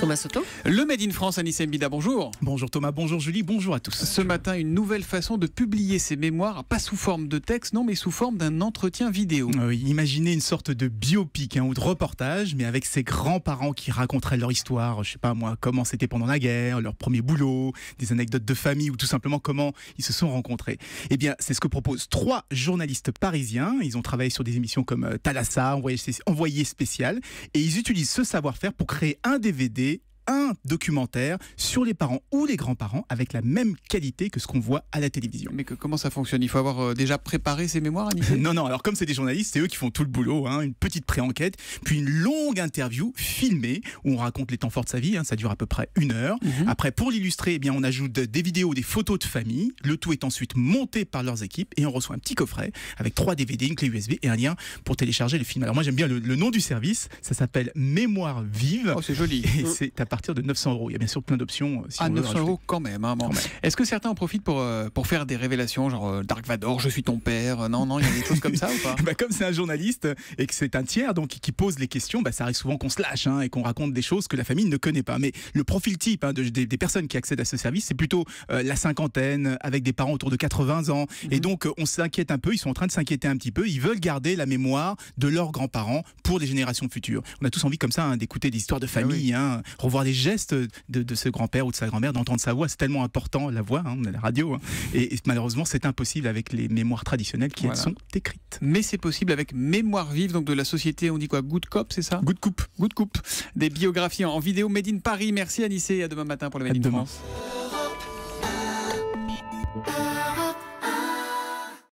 Thomas Soto. Le Made in France, Anissa Mbida, bonjour. Bonjour Thomas, bonjour Julie, bonjour à tous. Ce matin, une nouvelle façon de publier ses mémoires, pas sous forme de texte, non, mais sous forme d'un entretien vidéo. imaginez une sorte de biopic hein, ou de reportage, mais avec ses grands-parents qui raconteraient leur histoire, je sais pas moi, comment c'était pendant la guerre, leur premier boulot, des anecdotes de famille ou tout simplement comment ils se sont rencontrés. Eh bien, c'est ce que proposent trois journalistes parisiens. Ils ont travaillé sur des émissions comme euh, Thalassa, Envoyé spécial, et ils utilisent ce savoir-faire pour créer un DVD un documentaire sur les parents ou les grands-parents avec la même qualité que ce qu'on voit à la télévision. Mais comment ça fonctionne Il faut avoir euh, déjà préparé ses mémoires, Non, non, alors comme c'est des journalistes, c'est eux qui font tout le boulot, hein, une petite pré-enquête, puis une longue interview filmée où on raconte les temps forts de sa vie, hein, ça dure à peu près une heure. Mhm. Après, pour l'illustrer, eh bien, on ajoute des vidéos, des photos de famille, le tout est ensuite monté par leurs équipes et on reçoit un petit coffret avec trois DVD, une clé USB et un lien pour télécharger le film. Alors moi j'aime bien le, nom du service, ça s'appelle Mémoire vive. Oh c'est joli. Et mm. c'est à partir de 900 euros. Il y a bien sûr plein d'options. Euh, si 900 ah, euros hein, quand même. Est-ce que certains en profitent pour, euh, pour faire des révélations, genre euh, Dark Vador, je suis ton père Non, non, il y a des choses comme ça ou pas bah, Comme c'est un journaliste et que c'est un tiers donc, qui pose les questions, bah, ça arrive souvent qu'on se lâche hein, et qu'on raconte des choses que la famille ne connaît pas. Mais le profil type hein, des, personnes qui accèdent à ce service, c'est plutôt la cinquantaine, avec des parents autour de 80 ans. Et mhm. donc, on s'inquiète un peu, ils sont en train de s'inquiéter un petit peu. Ils veulent garder la mémoire de leurs grands-parents pour les générations futures. On a tous envie comme ça d'écouter des histoires de ah famille, revoir des les gestes de, ce grand-père ou de sa grand-mère, d'entendre sa voix. C'est tellement important, la voix, hein, on a la radio. Hein. Et, malheureusement, c'est impossible avec les mémoires traditionnelles qui, sont écrites. Mais c'est possible avec Mémoire vive, donc de la société, on dit quoi Good Cop, c'est ça Good Coupe. Good Coupe. Des biographies en vidéo Made in Paris. Merci Anissé et à demain matin pour le Made in